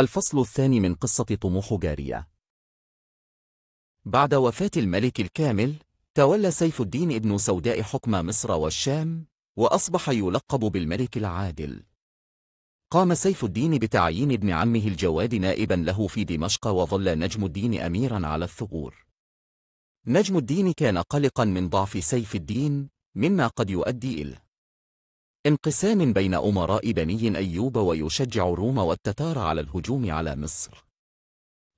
الفصل الثاني من قصة طموح جارية بعد وفاة الملك الكامل، تولى سيف الدين ابن سوداء حكم مصر والشام، وأصبح يلقب بالملك العادل. قام سيف الدين بتعيين ابن عمه الجواد نائبا له في دمشق وظل نجم الدين أميرا على الثغور. نجم الدين كان قلقا من ضعف سيف الدين، مما قد يؤدي إليه. انقسام بين أمراء بني أيوب ويشجع الروم والتتار على الهجوم على مصر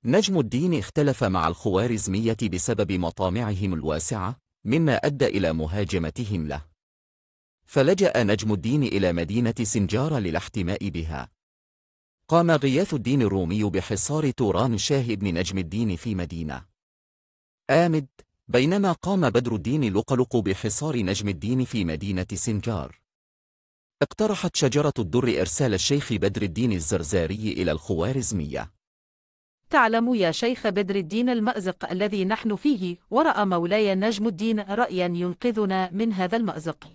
نجم الدين اختلف مع الخوارزمية بسبب مطامعهم الواسعة مما أدى إلى مهاجمتهم له فلجأ نجم الدين إلى مدينة سنجار للاحتماء بها قام غياث الدين الرومي بحصار توران شاه بن نجم الدين في مدينة آمد بينما قام بدر الدين لقلق بحصار نجم الدين في مدينة سنجار اقترحت شجرة الدر إرسال الشيخ بدر الدين الزرزاري إلى الخوارزمية تعلم يا شيخ بدر الدين المأزق الذي نحن فيه ورأى مولاي نجم الدين رأيا ينقذنا من هذا المأزق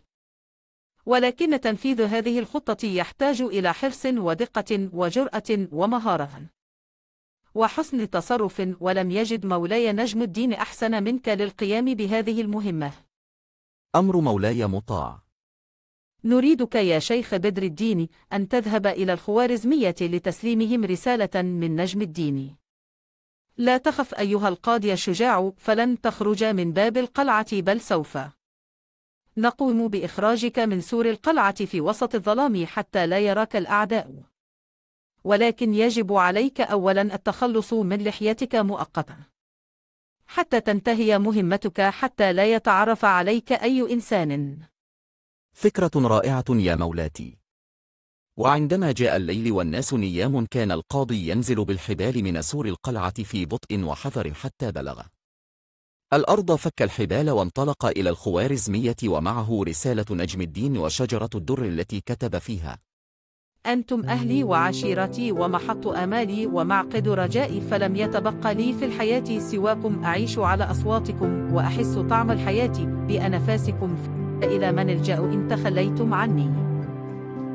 ولكن تنفيذ هذه الخطة يحتاج إلى حرص ودقة وجرأة ومهارة وحسن تصرف ولم يجد مولاي نجم الدين أحسن منك للقيام بهذه المهمة أمر مولاي مطاع نريدك يا شيخ بدر الدين أن تذهب إلى الخوارزمية لتسليمهم رسالة من نجم الدين لا تخف أيها القاضي الشجاع فلن تخرج من باب القلعة بل سوف نقوم بإخراجك من سور القلعة في وسط الظلام حتى لا يراك الأعداء ولكن يجب عليك أولا التخلص من لحيتك مؤقتا حتى تنتهي مهمتك حتى لا يتعرف عليك أي إنسان فكرة رائعة يا مولاتي وعندما جاء الليل والناس نيام كان القاضي ينزل بالحبال من سور القلعة في بطء وحذر حتى بلغ الأرض فك الحبال وانطلق إلى الخوارزمية ومعه رسالة نجم الدين وشجرة الدر التي كتب فيها أنتم أهلي وعشيرتي ومحط أمالي ومعقد رجائي فلم يتبقى لي في الحياة سواكم أعيش على أصواتكم وأحس طعم الحياة بأنفاسكم إلى من الجأ إن تخليتم عني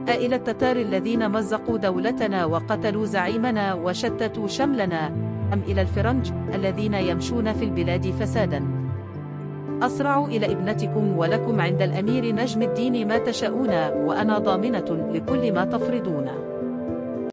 إلى التتار الذين مزقوا دولتنا وقتلوا زعيمنا وشتتوا شملنا أم إلى الفرنج الذين يمشون في البلاد فسادا أسرعوا إلى ابنتكم ولكم عند الأمير نجم الدين ما تشاؤون وأنا ضامنة لكل ما تفرضونه